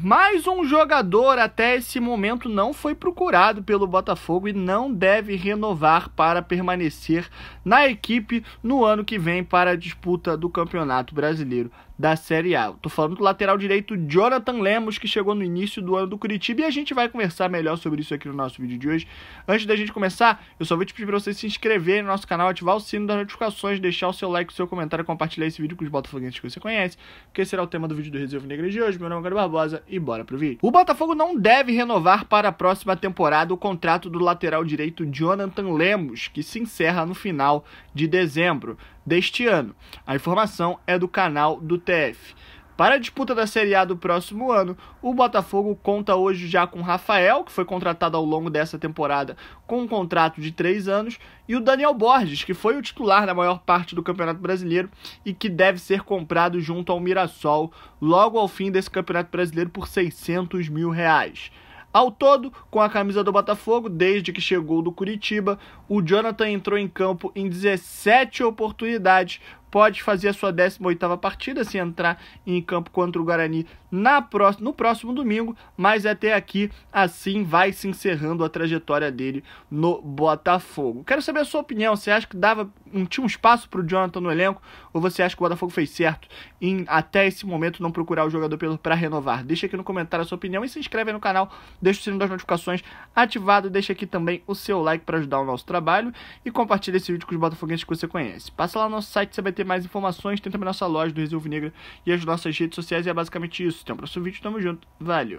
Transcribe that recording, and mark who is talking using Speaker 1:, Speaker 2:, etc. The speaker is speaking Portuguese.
Speaker 1: Mais um jogador até esse momento não foi procurado pelo Botafogo e não deve renovar para permanecer na equipe no ano que vem para a disputa do Campeonato Brasileiro da Série A. Estou falando do lateral direito Jonathan Lemos, que chegou no início do ano do Curitiba, e a gente vai conversar melhor sobre isso aqui no nosso vídeo de hoje. Antes da gente começar, eu só vou te pedir para você se inscrever no nosso canal, ativar o sino das notificações, deixar o seu like, o seu comentário, compartilhar esse vídeo com os botafoguenses que você conhece, porque será o tema do vídeo do Reserva Negra de hoje. Meu nome é Gabriel Barbosa e bora pro vídeo. O Botafogo não deve renovar para a próxima temporada o contrato do lateral direito Jonathan Lemos, que se encerra no final de dezembro deste ano. A informação é do canal do TF. Para a disputa da Série A do próximo ano, o Botafogo conta hoje já com Rafael, que foi contratado ao longo dessa temporada com um contrato de três anos, e o Daniel Borges, que foi o titular na maior parte do Campeonato Brasileiro e que deve ser comprado junto ao Mirassol logo ao fim desse Campeonato Brasileiro por 600 mil reais. Ao todo, com a camisa do Botafogo, desde que chegou do Curitiba, o Jonathan entrou em campo em 17 oportunidades pode fazer a sua 18ª partida se entrar em campo contra o Guarani na próxima, no próximo domingo, mas até aqui assim vai se encerrando a trajetória dele no Botafogo. Quero saber a sua opinião, você acha que dava um, tinha um espaço para o Jonathan no elenco ou você acha que o Botafogo fez certo em até esse momento não procurar o jogador para renovar? Deixa aqui no comentário a sua opinião e se inscreve no canal, deixa o sino das notificações ativado, deixa aqui também o seu like para ajudar o nosso trabalho e compartilha esse vídeo com os botafoguenses que você conhece. Passa lá no nosso site você vai ter mais informações, tem também nossa loja do Resolve Negra e as nossas redes sociais. E é basicamente isso. Até o próximo vídeo, tamo junto. Valeu!